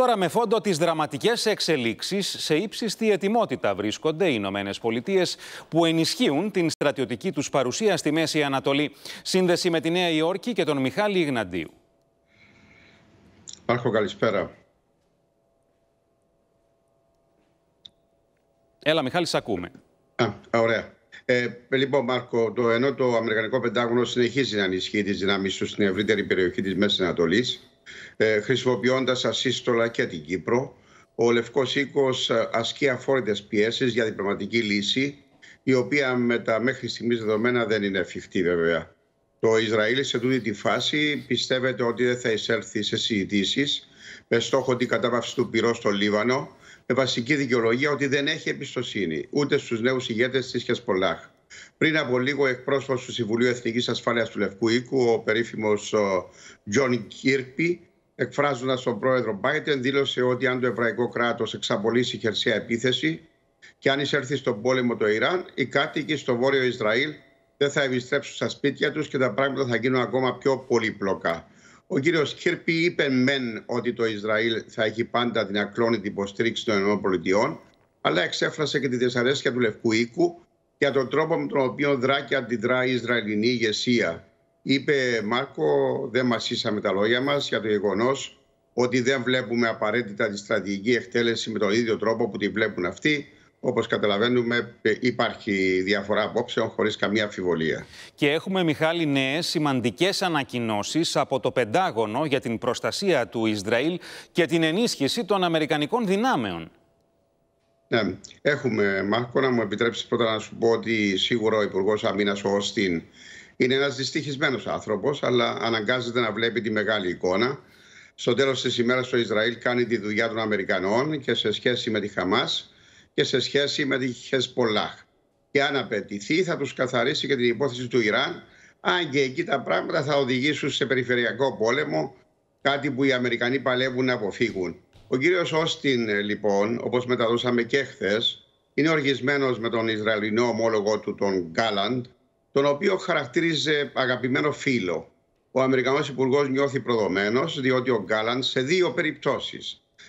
Τώρα με φόντο τις δραματικές εξελίξεις σε ύψιστη ετοιμότητα βρίσκονται οι Ηνωμένες Πολιτείες που ενισχύουν την στρατιωτική τους παρουσία στη Μέση Ανατολή. Σύνδεση με τη Νέα Υόρκη και τον Μιχάλη Ιγναντίου. Άρχο καλησπέρα. Έλα Μιχάλη, σ' ακούμε. Α, ωραία. Ε, λοιπόν, Μάρκο, το, ενώ το Αμερικανικό Πεντάγωνο συνεχίζει να ενισχύει τις δυνάμεις του στην ευρύτερη περιοχή της Μέσης Ανατολής, Χρησιμοποιώντα ε, χρησιμοποιώντας ασύστολα και την Κύπρο. Ο Λευκός Οίκος ε, ασκεί αφόρητες πιέσεις για διπλωματική λύση, η οποία με τα μέχρι στιγμής δεδομένα δεν είναι εφικτή βέβαια. Το Ισραήλ σε τούτη τη φάση πιστεύεται ότι δεν θα εισέλθει σε συζητήσεις με στόχο την κατάβαση του πυρός στο Λίβανο, με βασική δικαιολογία ότι δεν έχει εμπιστοσύνη ούτε στους νέους ηγέτες της Χεσπολάχ. Πριν από λίγο, εκπρόσωπος του Συμβουλίου Εθνικής Ασφάλειας του Λευκού Οίκου, ο περίφημος Τζον Κίρπι, εκφράζοντας τον πρόεδρο Μπάιτεν, δήλωσε ότι αν το εβραϊκό κράτος εξαπολύσει χερσαία επίθεση και αν εισέλθει στον πόλεμο το Ιράν, οι κάτοικοι στο βόρειο Ισραήλ δεν θα επιστρέψουν στα σπίτια τους και τα πράγματα θα γίνουν ακόμα πιο πολύπλοκα. Ο κύριος Κίρπι είπε μεν ότι το Ισραήλ θα έχει πάντα την ακλόνητη υποστήριξη των ΗΠΑ, αλλά εξέφρασε και τη δυσαρέσκεια του Λευκού Οίκου για τον τρόπο με τον οποίο δράκει αντιδρά η Ισραηλινή ηγεσία. Είπε Μάρκο, δεν είσαμε τα λόγια μας για το γεγονός ότι δεν βλέπουμε απαραίτητα τη στρατηγική εκτέλεση με τον ίδιο τρόπο που τη βλέπουν αυτοί. Όπως καταλαβαίνουμε υπάρχει διαφορά απόψεων χωρίς καμία αμφιβολία. Και έχουμε Μιχάλη νέες σημαντικές ανακοινώσεις από το Πεντάγωνο για την προστασία του Ισραήλ και την ενίσχυση των Αμερικανικών δυνάμεων. Ναι, έχουμε. Μάρκο, να μου επιτρέψεις πρώτα να σου πω ότι σίγουρα ο Υπουργός Αμήνα ο Όστιν είναι ένας δυστυχισμένος άνθρωπος, αλλά αναγκάζεται να βλέπει τη μεγάλη εικόνα. Στο τέλος της ημέρας, το Ισραήλ κάνει τη δουλειά των Αμερικανών και σε σχέση με τη Χαμάς και σε σχέση με τη Χεσπολάχ. Και αν απαιτηθεί, θα τους καθαρίσει και την υπόθεση του Ιράν. Αν και εκεί τα πράγματα θα οδηγήσουν σε περιφερειακό πόλεμο, κάτι που οι Αμερικανοί παλεύουν να αποφύγουν. Ο κύριος Όστιν, ε, λοιπόν, όπως μεταδούσαμε και χθες, είναι οργισμένος με τον Ισραηλινό ομόλογο του, τον Γκάλαντ, τον οποίο χαρακτήριζε αγαπημένο φίλο. Ο Αμερικανός Υπουργός νιώθει προδομένος, διότι ο Γκάλαντ σε δύο περιπτώσεις,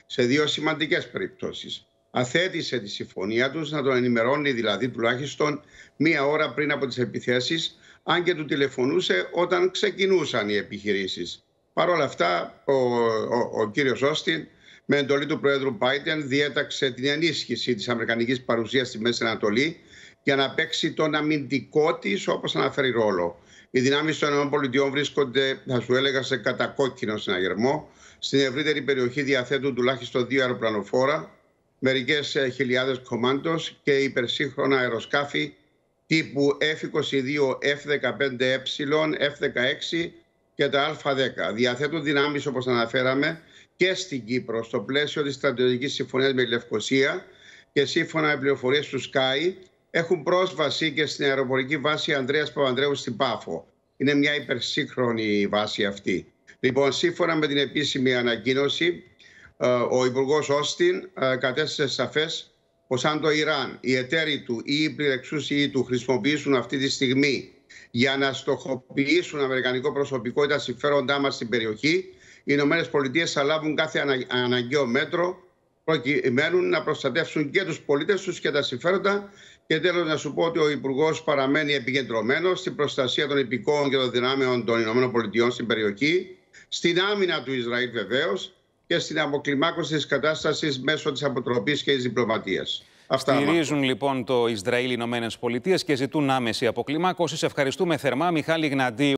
σε δύο σημαντικές περιπτώσεις. αθέτησε τη συμφωνία τους να τον ενημερώνει δηλαδή τουλάχιστον μία ώρα πριν από τις επιθέσεις, αν και του τηλεφωνούσε όταν ξεκινούσαν οι επιχειρήσεις. Παρ' όλα αυτά, ο, ο, ο Όστιν με εντολή του Πρόεδρου Biden διέταξε την ενίσχυση της Αμερικανικής παρουσίας στη Μέση Ανατολή για να παίξει τον αμυντικό της όπως αναφέρει ρόλο. Οι δυνάμεις των ΗΠΑ βρίσκονται, θα σου έλεγα, σε κατακόκκινο συναγερμό. Στην ευρύτερη περιοχή διαθέτουν τουλάχιστον δύο αεροπλανοφόρα, μερικές ε, χιλιάδες κομμάντος και υπερσύγχρονα αεροσκάφη τύπου F-22, F-15E, F-16 και τα Α10. Διαθέτουν δυνάμεις, όπως αναφέραμε, και στην Κύπρο στο πλαίσιο της στρατιωτικής συμφωνίας με τη Λευκοσία και σύμφωνα με πληροφορίες του ΣΚΑΙ έχουν πρόσβαση και στην αεροπορική βάση Ανδρέας Παπανδρέου στην Πάφο. Είναι μια υπερσύγχρονη βάση αυτή. Λοιπόν, σύμφωνα με την επίσημη ανακοίνωση, ε, ο Υπουργός Όστιν ε, κατέστησε σαφές πως αν το Ιράν, οι εταίροι του ή οι πληρεξούσιοι του χρησιμοποιήσουν αυτή τη στιγμή για να στοχοποιήσουν αμερικανικό προσωπικό ή τα συμφέροντά μας στην περιοχή, οι ΗΠΑ θα λάβουν κάθε αναγκαίο μέτρο προκειμένου να προστατεύσουν και τους πολίτες τους και τα συμφέροντα. Και τέλος να σου πω ότι ο Υπουργός παραμένει επικεντρωμένος στην προστασία των υπηκόων και των δυνάμεων των Ηνωμένων Πολιτείων στην περιοχή, στην άμυνα του Ισραήλ βεβαίως και στην αποκλιμάκωση της κατάστασης μέσω της αποτροπής και της διπλωματίας. Αυτά Στηρίζουν λοιπόν το Ισραήλ οι Ηνωμένε Πολιτείες και ζητούν άμεση αποκλιμάκωση. Σε ευχαριστούμε θερμά, Μιχάλη Γναντίου.